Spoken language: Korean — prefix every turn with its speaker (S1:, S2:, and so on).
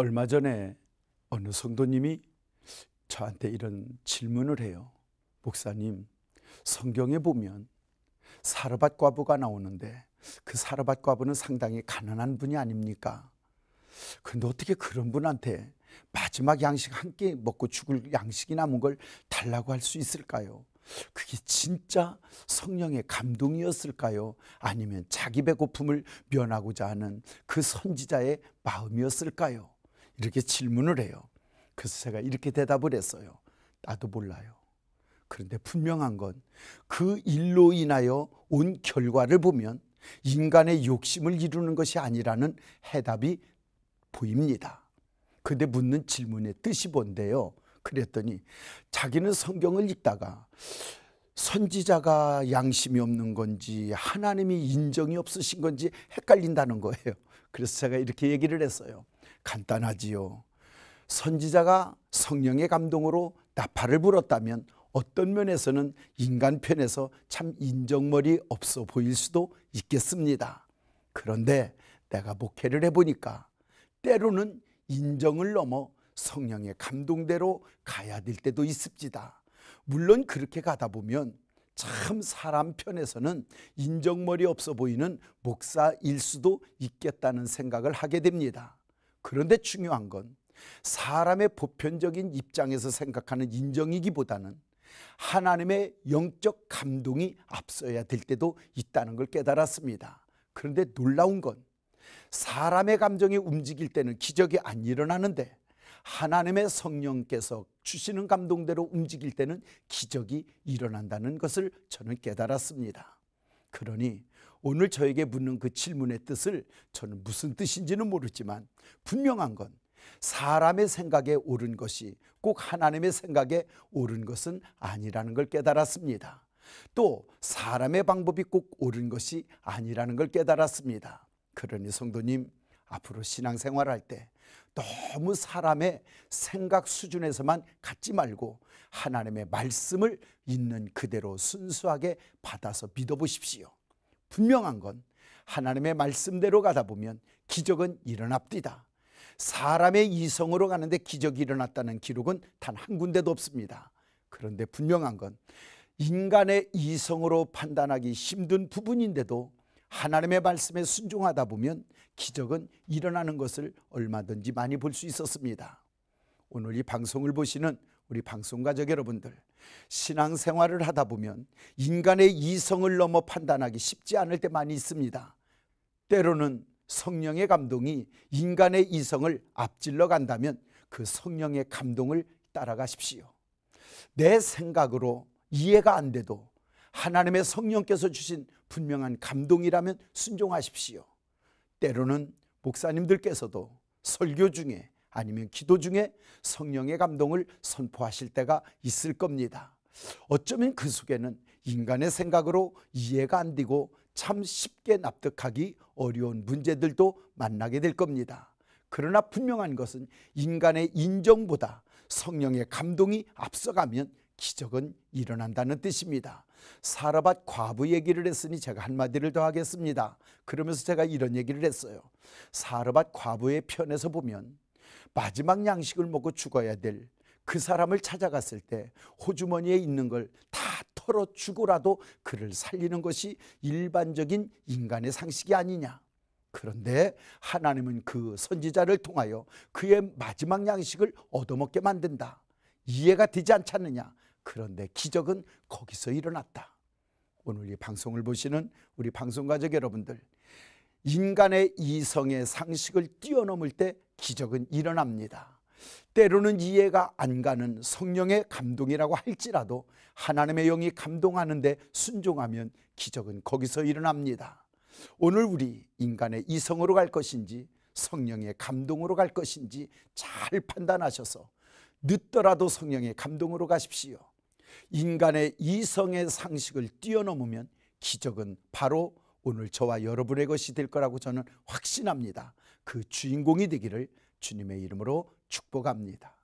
S1: 얼마 전에 어느 성도님이 저한테 이런 질문을 해요. 목사님, 성경에 보면 사르밧 과부가 나오는데 그 사르밧 과부는 상당히 가난한 분이 아닙니까? 근데 어떻게 그런 분한테 마지막 양식 한 끼 먹고 죽을 양식이 남은 걸 달라고 할 수 있을까요? 그게 진짜 성령의 감동이었을까요? 아니면 자기 배고픔을 면하고자 하는 그 선지자의 마음이었을까요? 이렇게 질문을 해요. 그래서 제가 이렇게 대답을 했어요. 나도 몰라요. 그런데 분명한 건 그 일로 인하여 온 결과를 보면 인간의 욕심을 이루는 것이 아니라는 해답이 보입니다. 근데 묻는 질문의 뜻이 뭔데요? 그랬더니 자기는 성경을 읽다가 선지자가 양심이 없는 건지 하나님이 인정이 없으신 건지 헷갈린다는 거예요. 그래서 제가 이렇게 얘기를 했어요. 간단하지요. 선지자가 성령의 감동으로 나팔을 불었다면 어떤 면에서는 인간 편에서 참 인정머리 없어 보일 수도 있겠습니다. 그런데 내가 목회를 해보니까 때로는 인정을 넘어 성령의 감동대로 가야 될 때도 있습니다. 물론 그렇게 가다 보면 참 사람 편에서는 인정머리 없어 보이는 목사일 수도 있겠다는 생각을 하게 됩니다. 그런데 중요한 건 사람의 보편적인 입장에서 생각하는 인정이기보다는 하나님의 영적 감동이 앞서야 될 때도 있다는 걸 깨달았습니다. 그런데 놀라운 건 사람의 감정이 움직일 때는 기적이 안 일어나는데 하나님의 성령께서 주시는 감동대로 움직일 때는 기적이 일어난다는 것을 저는 깨달았습니다. 그러니 오늘 저에게 묻는 그 질문의 뜻을 저는 무슨 뜻인지는 모르지만 분명한 건 사람의 생각에 옳은 것이 꼭 하나님의 생각에 옳은 것은 아니라는 걸 깨달았습니다. 또 사람의 방법이 꼭 옳은 것이 아니라는 걸 깨달았습니다. 그러니 성도님 앞으로 신앙생활할 때 너무 사람의 생각 수준에서만 갖지 말고 하나님의 말씀을 있는 그대로 순수하게 받아서 믿어보십시오. 분명한 건 하나님의 말씀대로 가다 보면 기적은 일어납니다 사람의 이성으로 가는데 기적이 일어났다는 기록은 단 한 군데도 없습니다. 그런데 분명한 건 인간의 이성으로 판단하기 힘든 부분인데도 하나님의 말씀에 순종하다 보면 기적은 일어나는 것을 얼마든지 많이 볼 수 있었습니다. 오늘 이 방송을 보시는 우리 방송가족 여러분들 신앙생활을 하다 보면 인간의 이성을 넘어 판단하기 쉽지 않을 때 많이 있습니다. 때로는 성령의 감동이 인간의 이성을 앞질러 간다면 그 성령의 감동을 따라가십시오. 내 생각으로 이해가 안 돼도 하나님의 성령께서 주신 분명한 감동이라면 순종하십시오. 때로는 목사님들께서도 설교 중에 아니면 기도 중에 성령의 감동을 선포하실 때가 있을 겁니다. 어쩌면 그 속에는 인간의 생각으로 이해가 안 되고 참 쉽게 납득하기 어려운 문제들도 만나게 될 겁니다. 그러나 분명한 것은 인간의 인정보다 성령의 감동이 앞서가면 기적은 일어난다는 뜻입니다. 사라밭 과부 얘기를 했으니 제가 한마디를 더 하겠습니다. 그러면서 제가 이런 얘기를 했어요. 사라밭 과부의 편에서 보면 마지막 양식을 먹고 죽어야 될 그 사람을 찾아갔을 때 호주머니에 있는 걸 다 털어 주고라도 그를 살리는 것이 일반적인 인간의 상식이 아니냐. 그런데 하나님은 그 선지자를 통하여 그의 마지막 양식을 얻어먹게 만든다. 이해가 되지 않잖느냐. 그런데 기적은 거기서 일어났다. 오늘 이 방송을 보시는 우리 방송 가족 여러분들, 인간의 이성의 상식을 뛰어넘을 때 기적은 일어납니다. 때로는 이해가 안 가는 성령의 감동이라고 할지라도 하나님의 영이 감동하는데 순종하면 기적은 거기서 일어납니다. 오늘 우리 인간의 이성으로 갈 것인지 성령의 감동으로 갈 것인지 잘 판단하셔서 늦더라도 성령의 감동으로 가십시오. 인간의 이성의 상식을 뛰어넘으면 기적은 바로 오늘 저와 여러분의 것이 될 거라고 저는 확신합니다. 그 주인공이 되기를 주님의 이름으로 축복합니다.